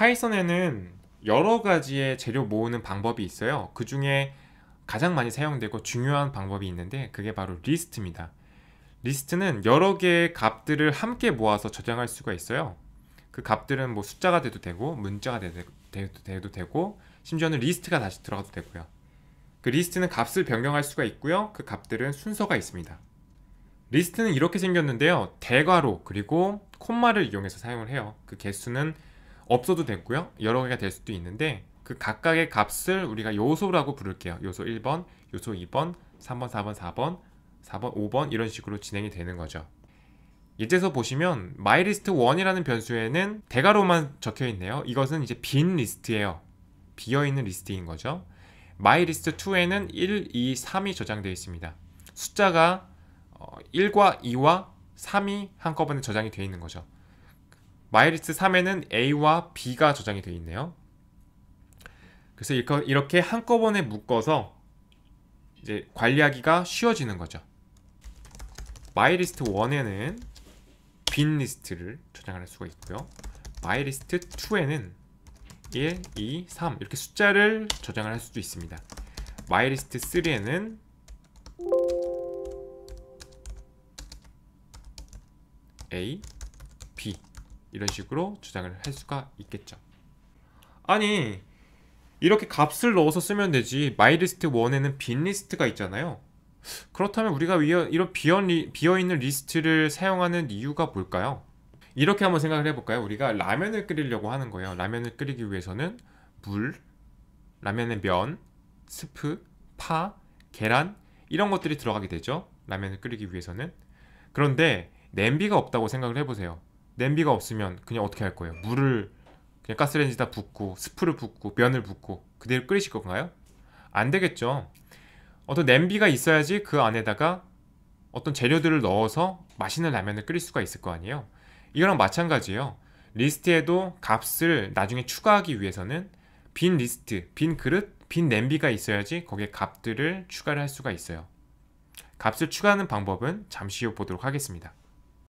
파이썬에는 여러 가지의 재료 모으는 방법이 있어요. 그 중에 가장 많이 사용되고 중요한 방법이 있는데 그게 바로 리스트입니다. 리스트는 여러 개의 값들을 함께 모아서 저장할 수가 있어요. 그 값들은 뭐 숫자가 돼도 되고 문자가 돼도, 되고 심지어는 리스트가 다시 들어가도 되고요. 그 리스트는 값을 변경할 수가 있고요. 그 값들은 순서가 있습니다. 리스트는 이렇게 생겼는데요. 대괄호 그리고 콤마를 이용해서 사용을 해요. 그 개수는 없어도 됐고요. 여러 개가 될 수도 있는데 그 각각의 값을 우리가 요소라고 부를게요. 요소 1번, 요소 2번, 3번, 4번, 4번, 4번, 5번 이런 식으로 진행이 되는 거죠. 예제서 보시면 myList 1이라는 변수에는 대괄호만 적혀 있네요. 이것은 이제 빈 리스트예요. 비어 있는 리스트인 거죠. myList 2에는 1, 2, 3이 저장되어 있습니다. 숫자가 1과 어, 2와 3이 한꺼번에 저장이 되어 있는 거죠. 마이리스 3에는 A와 B가 저장이 되어 있네요. 그래서 이렇게 한꺼번에 묶어서 이제 관리하기가 쉬워지는 거죠. 마이리스트 1에는 빈 리스트를 저장할 수가 있고요. 마이리스트 2에는 1, 2, 3 이렇게 숫자를 저장을 할 수도 있습니다. 마이리스트 3에는 A, 이런 식으로 주장을 할 수가 있겠죠 아니 이렇게 값을 넣어서 쓰면 되지 마이리스트 1에는 빈 리스트가 있잖아요 그렇다면 우리가 이런 비어있는 리스트를 사용하는 이유가 뭘까요? 이렇게 한번 생각을 해볼까요? 우리가 라면을 끓이려고 하는 거예요 라면을 끓이기 위해서는 물, 라면의 면, 스프, 파, 계란 이런 것들이 들어가게 되죠 라면을 끓이기 위해서는 그런데 냄비가 없다고 생각을 해보세요 냄비가 없으면 그냥 어떻게 할 거예요? 물을 그냥 가스레인지다 붓고 스프를 붓고 면을 붓고 그대로 끓이실 건가요? 안 되겠죠. 어떤 냄비가 있어야지 그 안에다가 어떤 재료들을 넣어서 맛있는 라면을 끓일 수가 있을 거 아니에요. 이거랑 마찬가지예요. 리스트에도 값을 나중에 추가하기 위해서는 빈 리스트, 빈 그릇, 빈 냄비가 있어야지 거기에 값들을 추가를 할 수가 있어요. 값을 추가하는 방법은 잠시 후 보도록 하겠습니다.